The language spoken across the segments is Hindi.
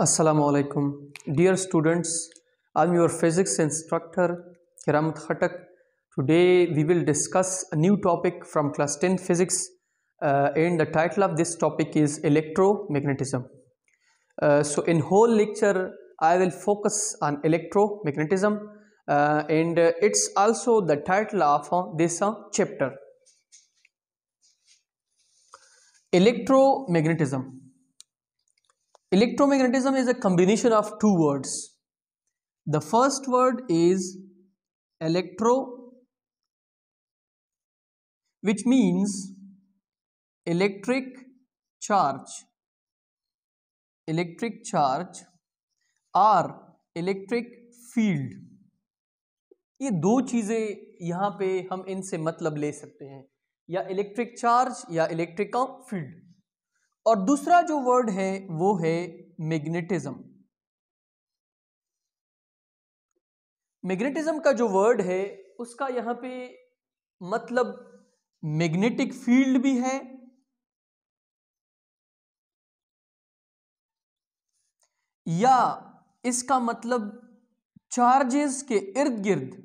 Assalamu alaikum. Dear students, I'm your physics instructor Kiramut Khatak. Today we will discuss a new topic from class 10 physics uh, and the title of this topic is electromagnetism. Uh, so in whole lecture I will focus on electromagnetism uh, and uh, it's also the title of uh, this uh, chapter. Electromagnetism electromagnetism is a combination of two words the first word is electro which means electric charge electric charge or electric field ये दो चीज़ें यहाँ पे हम इनसे मतलब ले सकते हैं या इलेक्ट्रिक चार्ज या इलेक्ट्रिक फील्ड और दूसरा जो वर्ड है वो है मैग्नेटिज्म मैग्नेटिज्म का जो वर्ड है उसका यहां पे मतलब मैग्नेटिक फील्ड भी है या इसका मतलब चार्जेस के इर्द गिर्द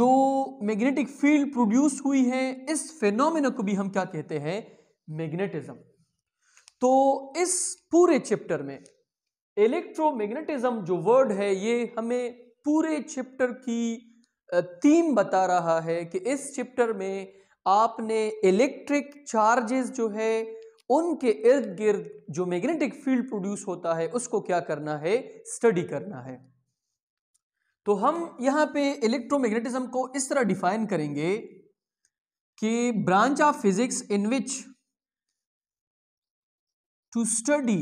जो मैग्नेटिक फील्ड प्रोड्यूस हुई है इस फेनोमेना को भी हम क्या कहते हैं मैग्नेटिज्म तो इस पूरे चैप्टर में इलेक्ट्रोमैग्नेटिज्म जो वर्ड है ये हमें पूरे चैप्टर की थीम बता रहा है कि इस चैप्टर में आपने इलेक्ट्रिक चार्जेस जो है उनके इर्द गिर्द जो मैग्नेटिक फील्ड प्रोड्यूस होता है उसको क्या करना है स्टडी करना है तो हम यहां पे इलेक्ट्रोमैग्नेटिज्म को इस तरह डिफाइन करेंगे कि branch of physics in which to study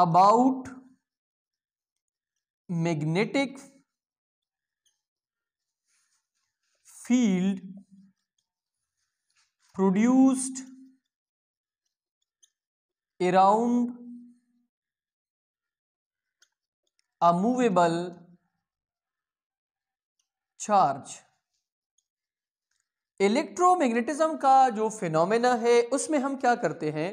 about magnetic field produced around a movable charge electromagnetism का जो फिनोमेना है उसमें हम क्या करते हैं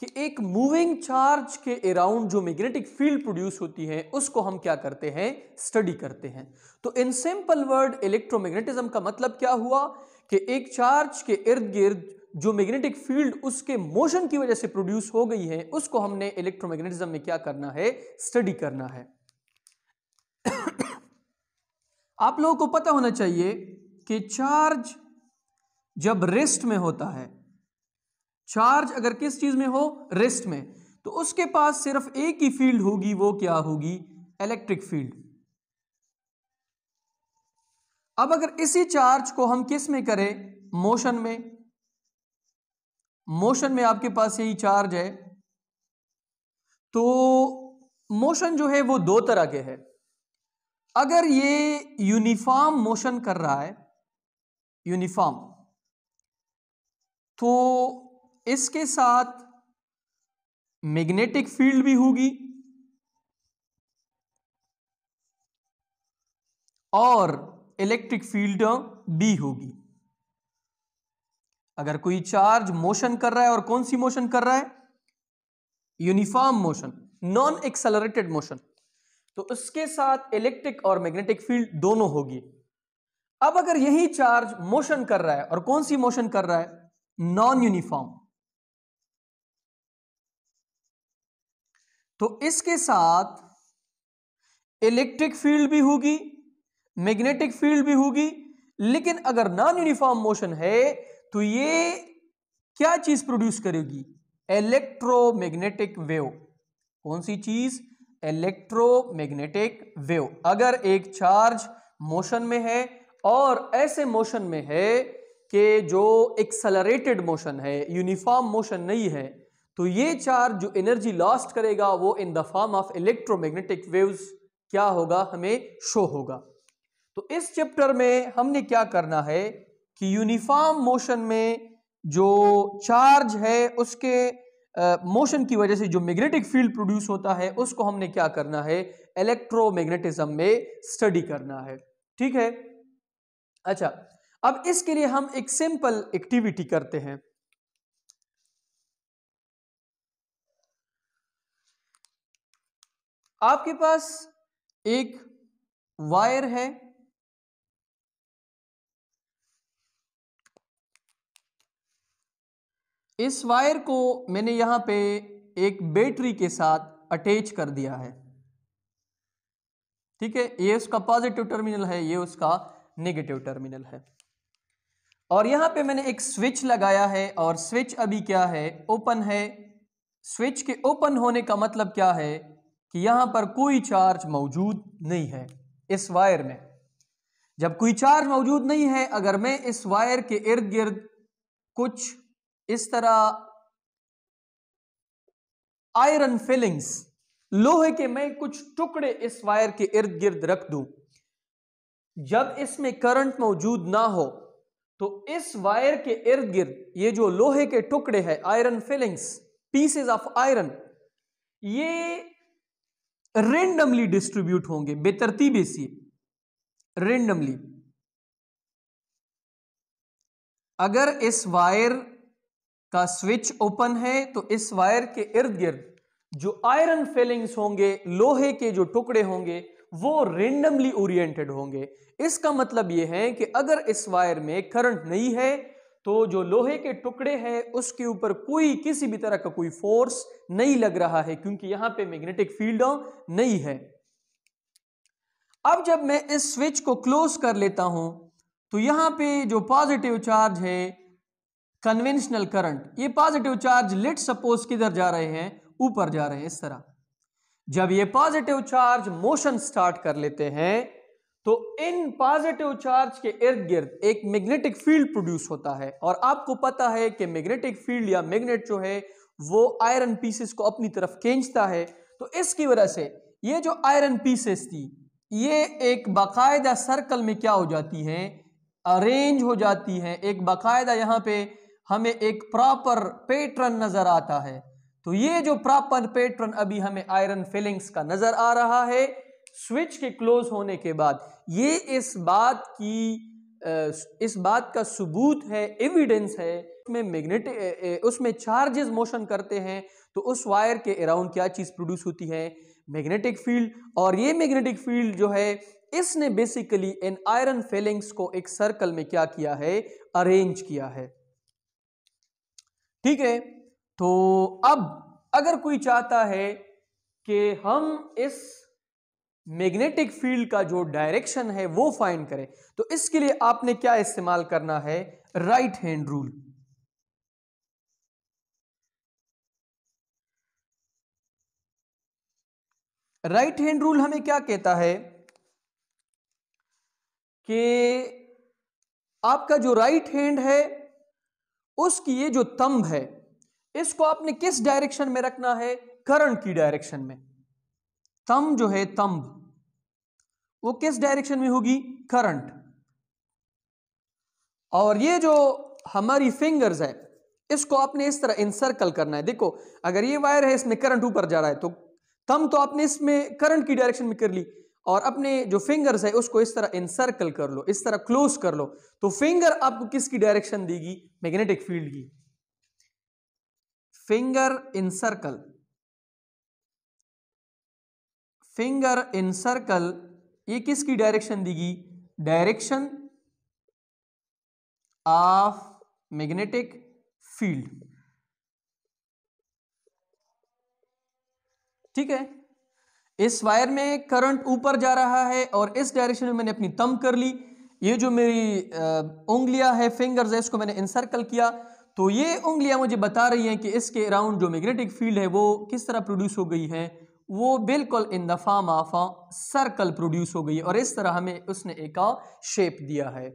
कि एक मूविंग चार्ज के अराउंड जो मैग्नेटिक फील्ड प्रोड्यूस होती है उसको हम क्या करते हैं स्टडी करते हैं तो इन सिंपल वर्ड इलेक्ट्रोमैग्नेटिज्म का मतलब क्या हुआ कि एक चार्ज के इर्द गिर्द जो मैग्नेटिक फील्ड उसके मोशन की वजह से प्रोड्यूस हो गई है उसको हमने इलेक्ट्रोमैग्नेटिज्म में क्या करना है स्टडी करना है आप लोगों को पता होना चाहिए कि चार्ज जब रेस्ट में होता है चार्ज अगर किस चीज में हो रिस्ट में तो उसके पास सिर्फ एक ही फील्ड होगी वो क्या होगी इलेक्ट्रिक फील्ड अब अगर इसी चार्ज को हम किस में करें मोशन में मोशन में आपके पास यही चार्ज है तो मोशन जो है वो दो तरह के है अगर ये यूनिफॉर्म मोशन कर रहा है यूनिफॉर्म तो इसके साथ मैग्नेटिक फील्ड भी होगी और इलेक्ट्रिक फील्ड भी होगी अगर कोई चार्ज मोशन कर रहा है और कौन सी मोशन कर रहा है uniform motion non accelerated motion तो उसके साथ इलेक्ट्रिक और मैग्नेटिक फील्ड दोनों होगी अब अगर यही चार्ज मोशन कर रहा है और कौन सी मोशन कर रहा है नॉन यूनिफॉर्म तो इसके साथ इलेक्ट्रिक फील्ड भी होगी मैग्नेटिक फील्ड भी होगी लेकिन अगर नॉन यूनिफॉर्म मोशन है तो ये क्या चीज प्रोड्यूस करेगी इलेक्ट्रोमैग्नेटिक वेव कौन सी चीज इलेक्ट्रोमैग्नेटिक वेव अगर एक चार्ज मोशन में है और ऐसे मोशन में है कि जो एक्सलरेटेड मोशन है यूनिफॉर्म मोशन नहीं है तो ये चार्ज जो एनर्जी लॉस्ट करेगा वो in the form of electromagnetic waves क्या होगा हमें शो होगा तो इस चैप्टर में हमने क्या करना है कि यूनिफॉर्म मोशन में जो चार्ज है उसके मोशन की वजह से जो मैग्नेटिक फील्ड प्रोड्यूस होता है उसको हमने क्या करना है इलेक्ट्रोमैग्नेटिज्म में स्टडी करना है ठीक है अच्छा अब इसके लिए हम एक सिंपल एक्टिविटी करते हैं आपके पास एक वायर है इस वायर को मैंने यहां पे एक बैटरी के साथ अटैच कर दिया है ठीक है ये उसका पॉजिटिव टर्मिनल है ये उसका नेगेटिव टर्मिनल है और यहां पे मैंने एक स्विच लगाया है और स्विच अभी क्या है ओपन है स्विच के ओपन होने का मतलब क्या है कि यहां पर कोई चार्ज मौजूद नहीं है इस वायर में जब कोई चार्ज मौजूद नहीं है अगर मैं इस वायर के इर्द गिर्द कुछ इस तरह आयरन फिलिंग्स लोहे के मैं कुछ टुकड़े इस वायर के इर्द गिर्द रख दूं जब इसमें करंट मौजूद ना हो तो इस वायर के इर्द गिर्द ये जो लोहे के टुकड़े हैं iron filings pieces of iron ये रेंडमली डिस्ट्रीब्यूट होंगे बेतरतीब से रेंडमली अगर इस वायर का स्विच ओपन है तो इस वायर के इर्द गिर्द जो आयरन फेलिंग्स होंगे लोहे के जो टुकड़े होंगे वो रेंडमली ओरिएंटेड होंगे इसका मतलब यह है कि अगर इस वायर में करंट नहीं है तो जो लोहे के टुकड़े हैं उसके ऊपर कोई किसी भी तरह का कोई फोर्स नहीं लग रहा है क्योंकि यहां पे मैग्नेटिक फील्ड नहीं है अब जब मैं इस स्विच को क्लोज कर लेता हूं तो यहां पे जो पॉजिटिव चार्ज है कन्वेंशनल करंट ये पॉजिटिव चार्ज लेट सपोज किधर जा रहे हैं ऊपर जा रहे हैं इस तरह जब ये पॉजिटिव चार्ज मोशन स्टार्ट कर लेते हैं तो इन पॉजिटिव चार्ज के इर्द गिर्द एक मैग्नेटिक फील्ड प्रोड्यूस होता है और आपको पता है कि मैग्नेटिक फील्ड या मैग्नेट जो है वो आयरन पीसेस को अपनी तरफ खींचता है तो इसकी वजह से ये जो आयरन पीसेस थी ये एक बाकायदा सर्कल में क्या हो जाती हैं अरेंज हो जाती हैं एक बाकायदा यहाँ पे हमें एक प्रॉपर पैटर्न नज़र आता है तो ये जो प्रॉपर पैटर्न अभी हमें आयरन फिलिंग्स का नज़र आ रहा है स्विच के क्लोज होने के बाद ये इस बात की इस बात का सबूत है एविडेंस है उसमें मैग्नेटिक उसमें चार्जेस मोशन करते हैं तो उस वायर के अराउंड क्या चीज़ प्रोड्यूस होती है मैग्नेटिक फील्ड और ये मैग्नेटिक फील्ड जो है इसने बेसिकली इन आयरन फेलिंग्स को एक सर्कल में क्या किया है अरेंज किया है ठीक है तो अब अगर कोई चाहता है कि हम इस मैग्नेटिक फील्ड का जो डायरेक्शन है वो फाइंड करें तो इसके लिए आपने क्या इस्तेमाल करना है right hand rule right hand rule हमें क्या कहता है कि आपका जो राइट हैंड है उसकी ये जो तंब है इसको आपने किस डायरेक्शन में रखना है करंट की डायरेक्शन में तम जो है तंब वो किस डायरेक्शन में होगी करंट और ये जो हमारी फिंगर्स है इसको आपने इस तरह इंसर्कल करना है देखो अगर ये वायर है इसमें करंट ऊपर जा रहा है तो तम तो आपने इसमें करंट की डायरेक्शन में कर ली और अपने जो फिंगर्स है उसको इस तरह इंसर्कल कर लो इस तरह क्लोज कर लो तो फिंगर आपको किसकी डायरेक्शन देगी मैग्नेटिक फील्ड की फिंगर इंसर्कल फिंगर सर्कल ये किसकी डायरेक्शन देगी डायरेक्शन ऑफ मैग्नेटिक फील्ड ठीक है इस वायर में करंट ऊपर जा रहा है और इस डायरेक्शन में मैंने अपनी तम कर ली ये जो मेरी उंगलियां है फिंगर्स है इसको मैंने इंसर्कल किया तो ये उंगलियां मुझे बता रही हैं कि इसके अराउंड जो मैग्नेटिक फील्ड है वो किस तरह प्रोड्यूस हो गई है वो बिल्कुल इन दफा माफा सर्कल प्रोड्यूस हो गई और इस तरह हमें उसने एक शेप दिया है